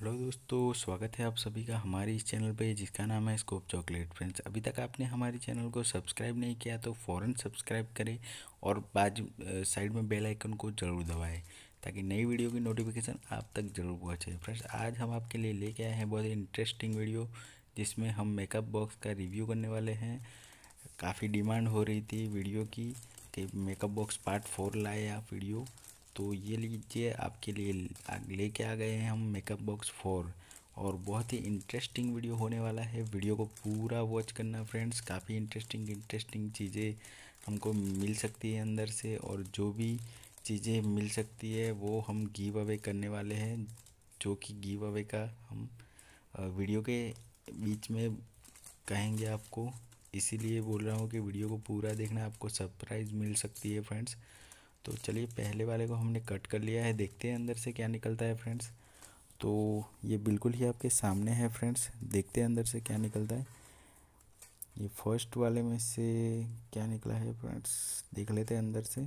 hello दोस्तों स्वागत है आप सभी का हमारे इस चैनल पे जिसका नाम है स्कोप चॉकलेट फ्रेंड्स अभी तक आपने हमारे चैनल को सब्सक्राइब नहीं किया तो फ़ौरन सब्सक्राइब करें और बाजू साइड में बेल आइकन को ज़रूर दबाएं ताकि नई वीडियो की नोटिफिकेशन आप तक ज़रूर पहुँचे फ्रेंड्स आज हम आपके लिए लेके आए हैं बहुत ही इंटरेस्टिंग वीडियो जिसमें हम मेकअप बॉक्स का रिव्यू करने वाले हैं काफ़ी डिमांड हो रही थी वीडियो की कि मेकअप बॉक्स पार्ट फोर लाए आप वीडियो तो ये लीजिए आपके लिए लेके आ गए हैं हम मेकअप बॉक्स फोर और बहुत ही इंटरेस्टिंग वीडियो होने वाला है वीडियो को पूरा वॉच करना फ्रेंड्स काफ़ी इंटरेस्टिंग इंटरेस्टिंग चीज़ें हमको मिल सकती है अंदर से और जो भी चीज़ें मिल सकती है वो हम गिव अवे करने वाले हैं जो कि गिव अवे का हम वीडियो के बीच में कहेंगे आपको इसीलिए बोल रहा हूँ कि वीडियो को पूरा देखना आपको सरप्राइज़ मिल सकती है फ्रेंड्स तो चलिए पहले वाले को हमने कट कर लिया है देखते हैं अंदर से क्या निकलता है फ्रेंड्स तो ये बिल्कुल ही आपके सामने है फ्रेंड्स देखते हैं अंदर से क्या निकलता है ये फर्स्ट वाले में से क्या निकला है फ्रेंड्स देख लेते हैं अंदर से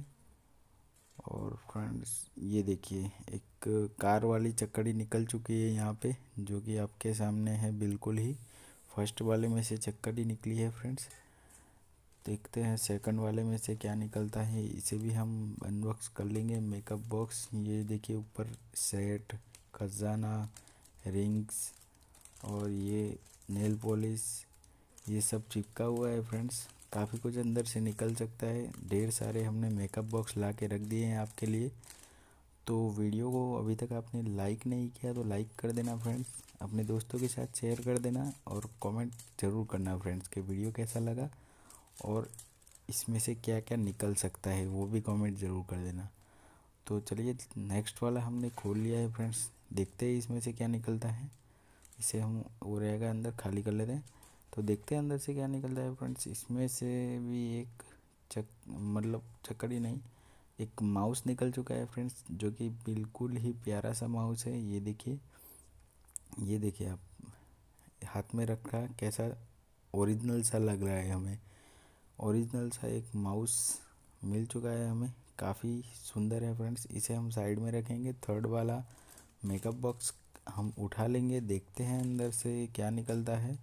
और फ्रेंड्स ये देखिए एक कार वाली चक्कड़ी निकल चुकी है यहाँ पे जो कि आपके सामने है बिल्कुल ही फर्स्ट वाले में से चक्कड़ी निकली है फ्रेंड्स देखते हैं सेकंड वाले में से क्या निकलता है इसे भी हम अनबॉक्स कर लेंगे मेकअप बॉक्स ये देखिए ऊपर सेट खजाना रिंग्स और ये नेल पॉलिश ये सब चिपका हुआ है फ्रेंड्स काफ़ी कुछ अंदर से निकल सकता है ढेर सारे हमने मेकअप बॉक्स ला के रख दिए हैं आपके लिए तो वीडियो को अभी तक आपने लाइक नहीं किया तो लाइक कर देना फ्रेंड्स अपने दोस्तों के साथ शेयर कर देना और कमेंट ज़रूर करना फ्रेंड्स कि वीडियो कैसा लगा और इसमें से क्या क्या निकल सकता है वो भी कमेंट ज़रूर कर देना तो चलिए नेक्स्ट वाला हमने खोल लिया है फ्रेंड्स देखते हैं इसमें से क्या निकलता है इसे हम वो रहेगा अंदर खाली कर लेते हैं तो देखते हैं अंदर से क्या निकलता है फ्रेंड्स इसमें से भी एक चक मतलब चक्कर ही नहीं एक माउस निकल चुका है फ्रेंड्स जो कि बिल्कुल ही प्यारा सा माउस है ये देखिए ये देखिए आप हाथ में रखा कैसा ओरिजिनल सा लग रहा है हमें ओरिजिनल सा एक माउस मिल चुका है हमें काफ़ी सुंदर है फ्रेंड्स इसे हम साइड में रखेंगे थर्ड वाला मेकअप बॉक्स हम उठा लेंगे देखते हैं अंदर से क्या निकलता है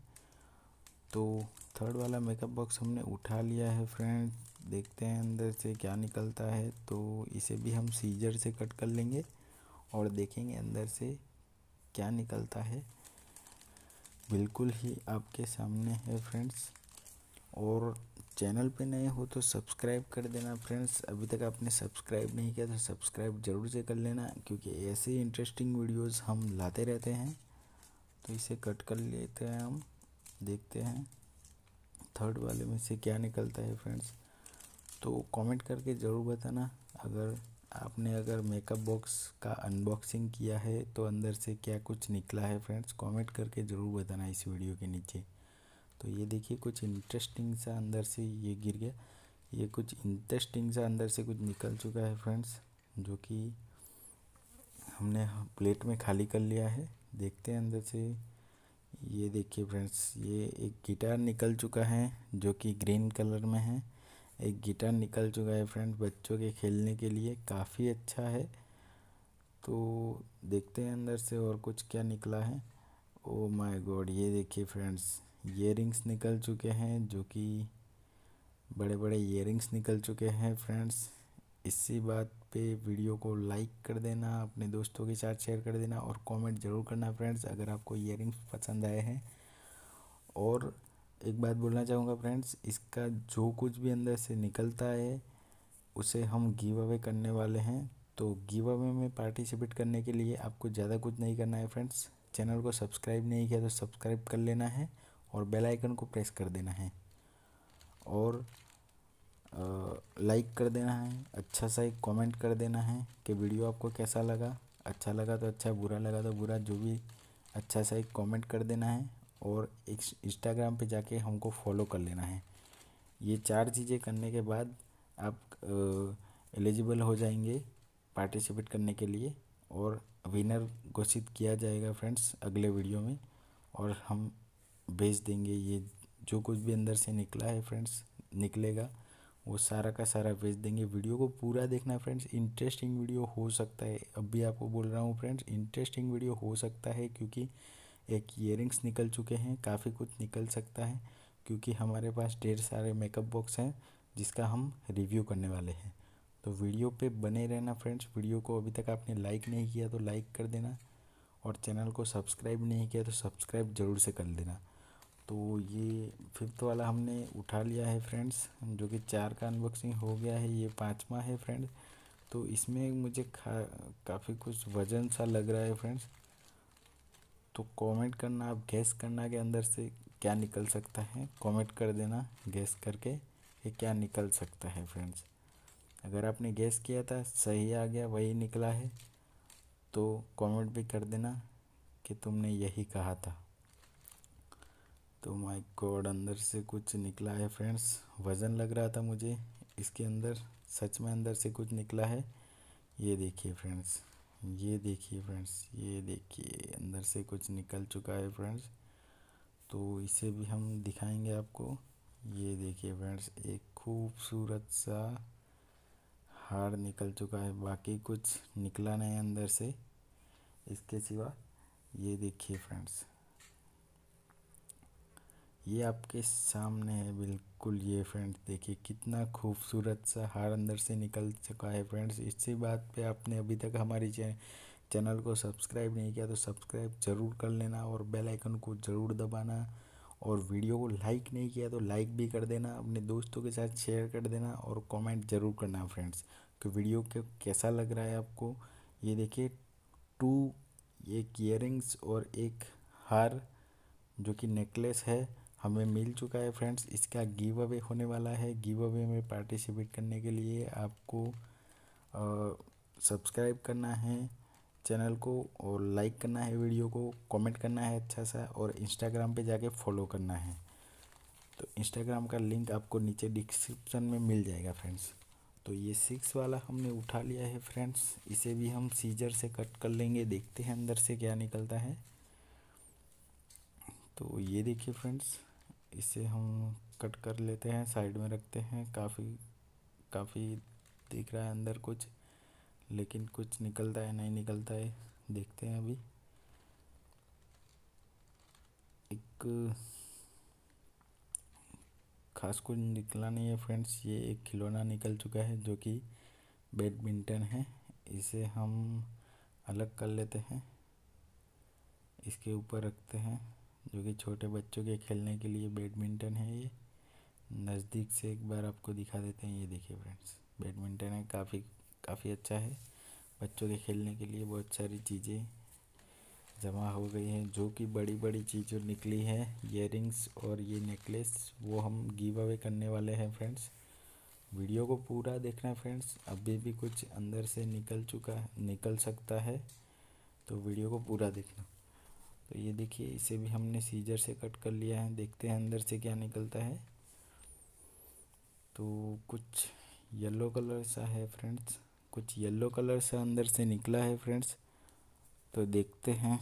तो थर्ड वाला मेकअप बॉक्स हमने उठा लिया है फ्रेंड देखते हैं अंदर से क्या निकलता है तो इसे भी हम सीजर से कट कर लेंगे और देखेंगे अंदर से क्या निकलता है बिल्कुल ही आपके सामने है फ्रेंड्स और चैनल पे नए हो तो सब्सक्राइब कर देना फ्रेंड्स अभी तक आपने सब्सक्राइब नहीं किया तो सब्सक्राइब ज़रूर से कर लेना क्योंकि ऐसे ही इंटरेस्टिंग वीडियोस हम लाते रहते हैं तो इसे कट कर लेते हैं हम देखते हैं थर्ड वाले में से क्या निकलता है फ्रेंड्स तो कमेंट करके ज़रूर बताना अगर आपने अगर मेकअप बॉक्स का अनबॉक्सिंग किया है तो अंदर से क्या कुछ निकला है फ्रेंड्स कॉमेंट करके ज़रूर बताना इस वीडियो के नीचे तो ये देखिए कुछ इंटरेस्टिंग सा अंदर से ये गिर गया ये कुछ इंटरेस्टिंग सा अंदर से कुछ निकल चुका है फ्रेंड्स जो कि हमने प्लेट में खाली कर लिया है देखते हैं अंदर से ये देखिए फ्रेंड्स ये एक गिटार निकल चुका है जो कि ग्रीन कलर में है एक गिटार निकल चुका है फ्रेंड्स बच्चों के खेलने के लिए काफ़ी अच्छा है तो देखते हैं अंदर से और कुछ क्या निकला है ओ माय गॉड ये देखिए फ्रेंड्स ईयर निकल चुके हैं जो कि बड़े बड़े ईयर निकल चुके हैं फ्रेंड्स इसी बात पे वीडियो को लाइक कर देना अपने दोस्तों के साथ शेयर कर देना और कमेंट ज़रूर करना फ्रेंड्स अगर आपको ईयर पसंद आए हैं और एक बात बोलना चाहूँगा फ्रेंड्स इसका जो कुछ भी अंदर से निकलता है उसे हम गिव अवे करने वाले हैं तो गिव अवे में पार्टिसिपेट करने के लिए आपको ज़्यादा कुछ नहीं करना है फ्रेंड्स चैनल को सब्सक्राइब नहीं किया तो सब्सक्राइब कर लेना है और बेल आइकन को प्रेस कर देना है और लाइक कर देना है अच्छा सा एक कमेंट कर देना है कि वीडियो आपको कैसा लगा अच्छा लगा तो अच्छा बुरा लगा तो बुरा जो भी अच्छा सा एक कमेंट कर देना है और एक इंस्टाग्राम पे जाके हमको फॉलो कर लेना है ये चार चीज़ें करने के बाद आप एलिजिबल हो जाएंगे पार्टिसिपेट करने के लिए और विनर घोषित किया जाएगा फ्रेंड्स अगले वीडियो में और हम भेज देंगे ये जो कुछ भी अंदर से निकला है फ्रेंड्स निकलेगा वो सारा का सारा भेज देंगे वीडियो को पूरा देखना फ्रेंड्स इंटरेस्टिंग वीडियो हो सकता है अब भी आपको बोल रहा हूँ फ्रेंड्स इंटरेस्टिंग वीडियो हो सकता है क्योंकि एक ईयर निकल चुके हैं काफ़ी कुछ निकल सकता है क्योंकि हमारे पास ढेर सारे मेकअप बॉक्स हैं जिसका हम रिव्यू करने वाले हैं तो वीडियो पे बने रहना फ्रेंड्स वीडियो को अभी तक आपने लाइक नहीं किया तो लाइक कर देना और चैनल को सब्सक्राइब नहीं किया तो सब्सक्राइब ज़रूर से कर देना तो ये फिफ्थ वाला हमने उठा लिया है फ्रेंड्स जो कि चार का अनबॉक्सिंग हो गया है ये पाँचवा है फ्रेंड्स तो इसमें मुझे खा काफ़ी कुछ वजन सा लग रहा है फ्रेंड्स तो कमेंट करना आप गैस करना के अंदर से क्या निकल सकता है कमेंट कर देना गैस करके कि क्या निकल सकता है फ्रेंड्स अगर आपने गैस किया था सही आ गया वही निकला है तो कमेंट भी कर देना कि तुमने यही कहा था तो माय गॉड अंदर से कुछ निकला है फ्रेंड्स वज़न लग रहा था मुझे इसके अंदर सच में अंदर से कुछ निकला है ये देखिए फ्रेंड्स ये देखिए फ्रेंड्स ये देखिए अंदर से कुछ निकल चुका है फ्रेंड्स तो इसे भी हम दिखाएंगे आपको ये देखिए फ्रेंड्स एक खूबसूरत सा हार निकल चुका है बाकी कुछ निकला नहीं अंदर से इसके सिवा ये देखिए फ्रेंड्स ये आपके सामने है बिल्कुल ये फ्रेंड्स देखिए कितना खूबसूरत सा हार अंदर से निकल चुका है फ्रेंड्स इसी बात पे आपने अभी तक हमारी चैनल को सब्सक्राइब नहीं किया तो सब्सक्राइब ज़रूर कर लेना और बेल आइकन को ज़रूर दबाना और वीडियो को लाइक नहीं किया तो लाइक भी कर देना अपने दोस्तों के साथ शेयर कर देना और कॉमेंट ज़रूर करना फ्रेंड्स कि वीडियो के कैसा लग रहा है आपको ये देखिए टू एक ईयरिंग्स और एक हार जो कि नेकलेस है हमें मिल चुका है फ्रेंड्स इसका गिव अवे होने वाला है गिव अवे में पार्टिसिपेट करने के लिए आपको सब्सक्राइब करना है चैनल को और लाइक करना है वीडियो को कमेंट करना है अच्छा सा और इंस्टाग्राम पे जाके फॉलो करना है तो इंस्टाग्राम का लिंक आपको नीचे डिस्क्रिप्शन में मिल जाएगा फ्रेंड्स तो ये सिक्स वाला हमने उठा लिया है फ्रेंड्स इसे भी हम सीजर से कट कर लेंगे देखते हैं अंदर से क्या निकलता है तो ये देखिए फ्रेंड्स इसे हम कट कर लेते हैं साइड में रखते हैं काफ़ी काफ़ी दिख रहा है अंदर कुछ लेकिन कुछ निकलता है नहीं निकलता है देखते हैं अभी एक खास कुछ निकला नहीं है फ्रेंड्स ये एक खिलौना निकल चुका है जो कि बैडमिंटन है इसे हम अलग कर लेते हैं इसके ऊपर रखते हैं जो कि छोटे बच्चों के खेलने के लिए बैडमिंटन है ये नज़दीक से एक बार आपको दिखा देते हैं ये देखिए फ्रेंड्स बैडमिंटन है काफ़ी काफ़ी अच्छा है बच्चों के खेलने के लिए बहुत सारी चीज़ें जमा हो गई हैं जो कि बड़ी बड़ी चीज़ें निकली हैं इयरिंग्स और ये नेकलेस वो हम गिव अवे करने वाले हैं फ्रेंड्स वीडियो को पूरा देखना फ्रेंड्स अभी भी कुछ अंदर से निकल चुका निकल सकता है तो वीडियो को पूरा देखना तो ये देखिए इसे भी हमने सीजर से कट कर लिया है देखते हैं अंदर से क्या निकलता है तो कुछ येलो कलर सा है फ्रेंड्स कुछ येलो कलर सा अंदर से निकला है फ्रेंड्स तो देखते हैं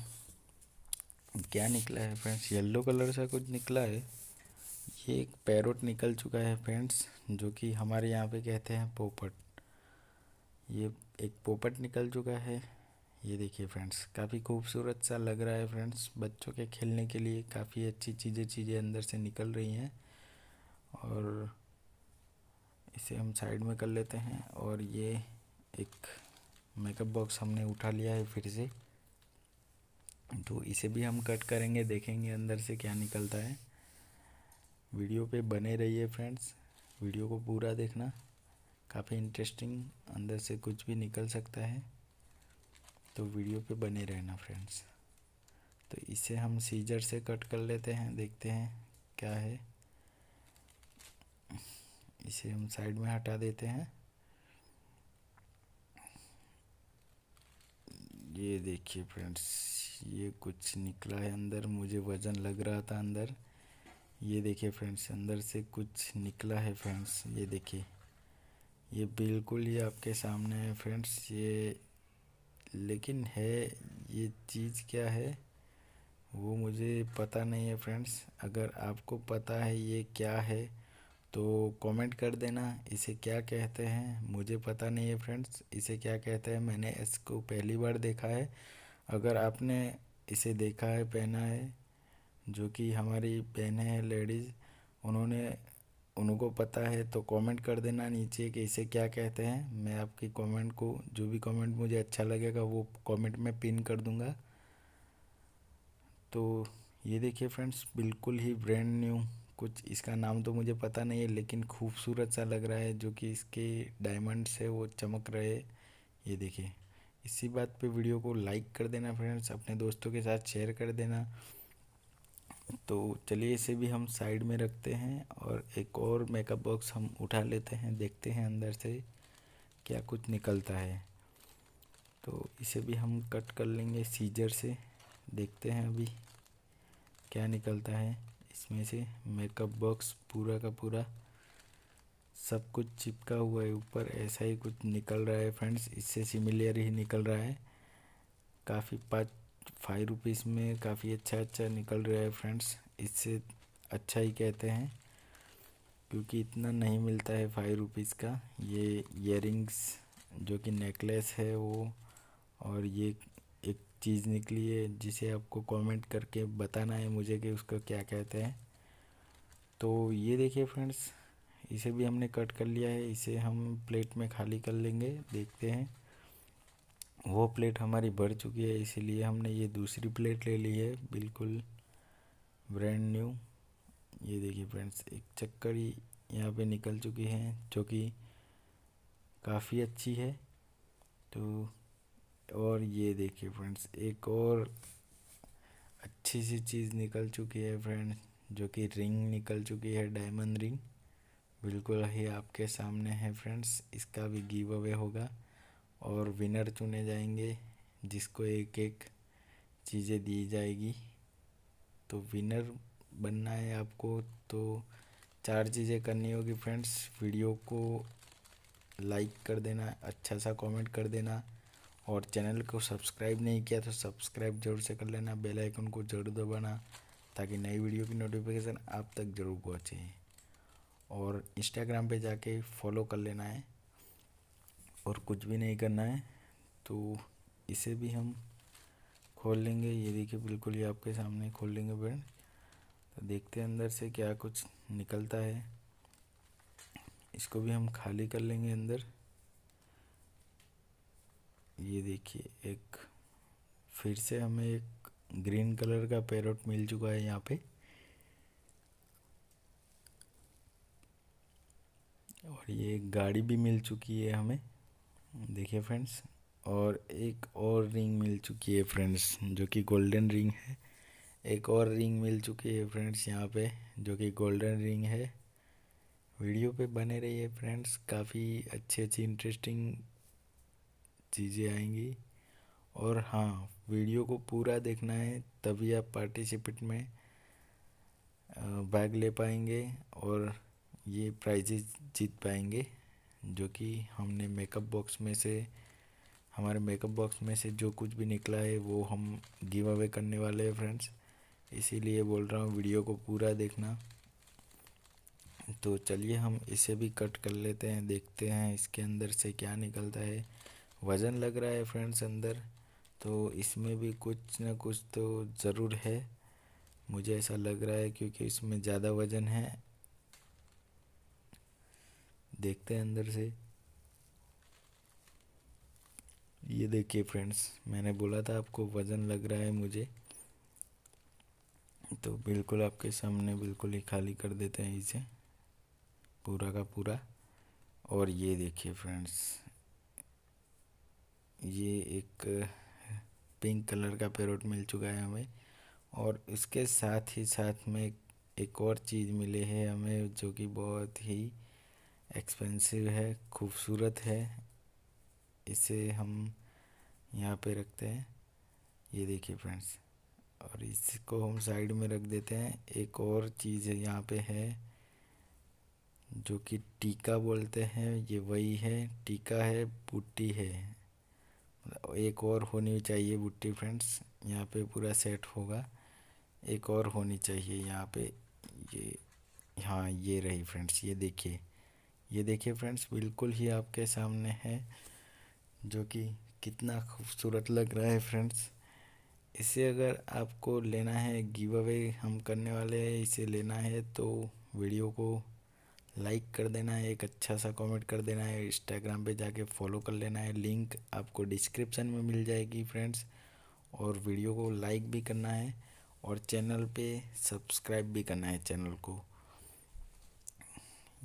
क्या निकला है फ्रेंड्स येलो कलर सा कुछ निकला है ये एक पैरोट निकल चुका है फ्रेंड्स जो कि हमारे यहाँ पे कहते हैं पोपट ये एक पोपट निकल चुका है ये देखिए फ्रेंड्स काफ़ी खूबसूरत सा लग रहा है फ्रेंड्स बच्चों के खेलने के लिए काफ़ी अच्छी चीज़ें चीज़ें अंदर से निकल रही हैं और इसे हम साइड में कर लेते हैं और ये एक मेकअप बॉक्स हमने उठा लिया है फिर से तो इसे भी हम कट करेंगे देखेंगे अंदर से क्या निकलता है वीडियो पे बने रहिए फ्रेंड्स वीडियो को पूरा देखना काफ़ी इंटरेस्टिंग अंदर से कुछ भी निकल सकता है तो वीडियो पे बने रहना फ्रेंड्स तो इसे हम सीजर से कट कर लेते हैं देखते हैं क्या है इसे हम साइड में हटा देते हैं ये देखिए फ्रेंड्स ये कुछ निकला है अंदर मुझे वज़न लग रहा था अंदर ये देखिए फ्रेंड्स अंदर से कुछ निकला है फ्रेंड्स ये देखिए ये बिल्कुल ही आपके सामने है फ्रेंड्स ये लेकिन है ये चीज़ क्या है वो मुझे पता नहीं है फ्रेंड्स अगर आपको पता है ये क्या है तो कमेंट कर देना इसे क्या कहते हैं मुझे पता नहीं है फ्रेंड्स इसे क्या कहते हैं मैंने इसको पहली बार देखा है अगर आपने इसे देखा है पहना है जो कि हमारी बहनें हैं लेडीज़ उन्होंने उनको पता है तो कमेंट कर देना नीचे कि इसे क्या कहते हैं मैं आपकी कमेंट को जो भी कमेंट मुझे अच्छा लगेगा वो कमेंट में पिन कर दूंगा तो ये देखिए फ्रेंड्स बिल्कुल ही ब्रांड न्यू कुछ इसका नाम तो मुझे पता नहीं है लेकिन खूबसूरत सा लग रहा है जो कि इसके डायमंड्स है वो चमक रहे ये देखिए इसी बात पे वीडियो को लाइक कर देना फ्रेंड्स अपने दोस्तों के साथ शेयर कर देना तो चलिए इसे भी हम साइड में रखते हैं और एक मेकअप बॉक्स हम उठा लेते हैं देखते हैं अंदर से क्या कुछ निकलता है तो इसे भी हम कट कर लेंगे सीजर से देखते हैं अभी क्या निकलता है इसमें से मेकअप बॉक्स पूरा का पूरा सब कुछ चिपका हुआ है ऊपर ऐसा ही कुछ निकल रहा है फ्रेंड्स इससे सिमिलियर ही निकल रहा है काफ़ी पाँच फाइव रुपीज़ में काफ़ी अच्छा अच्छा निकल रहा है फ्रेंड्स इससे अच्छा ही कहते हैं क्योंकि इतना नहीं मिलता है फाइव रुपीज़ का ये इयर जो कि नेकलेस है वो और ये एक चीज़ निकली है जिसे आपको कमेंट करके बताना है मुझे कि उसका क्या कहते हैं तो ये देखिए फ्रेंड्स इसे भी हमने कट कर लिया है इसे हम प्लेट में खाली कर लेंगे देखते हैं वो प्लेट हमारी भर चुकी है इसीलिए हमने ये दूसरी प्लेट ले ली है बिल्कुल ब्रांड न्यू ये देखिए फ्रेंड्स एक ही यहाँ पे निकल चुकी है जो कि काफ़ी अच्छी है तो और ये देखिए फ्रेंड्स एक और अच्छी सी चीज़ निकल चुकी है फ्रेंड्स जो कि रिंग निकल चुकी है डायमंड रिंग बिल्कुल ही आपके सामने है फ्रेंड्स इसका भी गिव अवे होगा और विनर चुने जाएंगे जिसको एक एक चीज़ें दी जाएगी तो विनर बनना है आपको तो चार चीज़ें करनी होगी फ्रेंड्स वीडियो को लाइक कर देना अच्छा सा कमेंट कर देना और चैनल को सब्सक्राइब नहीं किया तो सब्सक्राइब जरूर से कर लेना बेल आइकन को जरूर दबाना ताकि नई वीडियो की नोटिफिकेशन आप तक ज़रूर पहुँचे और इंस्टाग्राम पे जाके फॉलो कर लेना है और कुछ भी नहीं करना है तो इसे भी हम खोल लेंगे ये देखिए बिल्कुल ही आपके सामने खोल लेंगे फ्रेंड देखते हैं अंदर से क्या कुछ निकलता है इसको भी हम खाली कर लेंगे अंदर ये देखिए एक फिर से हमें एक ग्रीन कलर का पैरोट मिल चुका है यहाँ पे और ये एक गाड़ी भी मिल चुकी है हमें देखिए फ्रेंड्स और एक और रिंग मिल चुकी है फ्रेंड्स जो कि गोल्डन रिंग है एक और रिंग मिल चुकी है फ्रेंड्स यहाँ पे जो कि गोल्डन रिंग है वीडियो पे बने रहिए फ्रेंड्स काफ़ी अच्छी अच्छी इंटरेस्टिंग चीज़ें आएंगी और हाँ वीडियो को पूरा देखना है तभी आप पार्टिसिपेट में बैग ले पाएंगे और ये प्राइजेज जीत पाएंगे जो कि हमने मेकअप बॉक्स में से हमारे मेकअप बॉक्स में से जो कुछ भी निकला है वो हम गिव अवे करने वाले हैं फ्रेंड्स इसीलिए बोल रहा हूँ वीडियो को पूरा देखना तो चलिए हम इसे भी कट कर लेते हैं देखते हैं इसके अंदर से क्या निकलता है वज़न लग रहा है फ्रेंड्स अंदर तो इसमें भी कुछ ना कुछ तो ज़रूर है मुझे ऐसा लग रहा है क्योंकि इसमें ज़्यादा वज़न है देखते हैं अंदर से ये देखिए फ्रेंड्स मैंने बोला था आपको वज़न लग रहा है मुझे तो बिल्कुल आपके सामने बिल्कुल ही खाली कर देते हैं इसे पूरा का पूरा और ये देखिए फ्रेंड्स ये एक पिंक कलर का पेरोट मिल चुका है हमें और उसके साथ ही साथ में एक और चीज़ मिले है हमें जो कि बहुत ही एक्सपेंसिव है खूबसूरत है इसे हम यहाँ पे रखते हैं ये देखिए फ्रेंड्स और इसको हम साइड में रख देते हैं एक और चीज़ यहाँ पे है जो कि टीका बोलते हैं ये वही है टीका है बुट्टी है एक और होनी चाहिए बुट्टी फ्रेंड्स यहाँ पे पूरा सेट होगा एक और होनी चाहिए यहाँ पे ये हाँ ये रही फ्रेंड्स ये देखिए ये देखिए फ्रेंड्स बिल्कुल ही आपके सामने है जो कि कितना खूबसूरत लग रहा है फ्रेंड्स इसे अगर आपको लेना है गिव अवे हम करने वाले हैं इसे लेना है तो वीडियो को लाइक कर देना है एक अच्छा सा कमेंट कर देना है इंस्टाग्राम पे जाके फॉलो कर लेना है लिंक आपको डिस्क्रिप्शन में मिल जाएगी फ्रेंड्स और वीडियो को लाइक भी करना है और चैनल पे सब्सक्राइब भी करना है चैनल को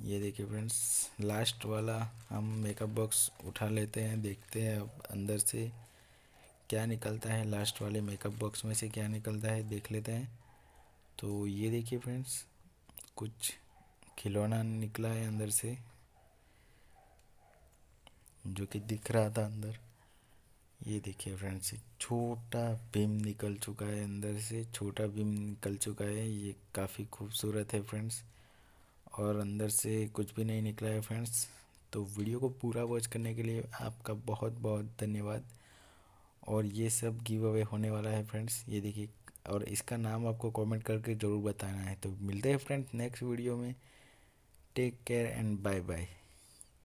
ये देखिए फ्रेंड्स लास्ट वाला हम मेकअप बॉक्स उठा लेते हैं देखते हैं अब अंदर से क्या निकलता है लास्ट वाले मेकअप बॉक्स में से क्या निकलता है देख लेते हैं तो ये देखिए फ्रेंड्स कुछ खिलौना निकला है अंदर से जो कि दिख रहा था अंदर ये देखिए फ्रेंड्स छोटा भीम निकल चुका है अंदर से छोटा भीम निकल चुका है ये काफ़ी खूबसूरत है फ्रेंड्स और अंदर से कुछ भी नहीं निकला है फ्रेंड्स तो वीडियो को पूरा वॉच करने के लिए आपका बहुत बहुत धन्यवाद और ये सब गिव अवे होने वाला है फ्रेंड्स ये देखिए और इसका नाम आपको कमेंट करके ज़रूर बताना है तो मिलते हैं फ्रेंड्स नेक्स्ट वीडियो में take care and bye bye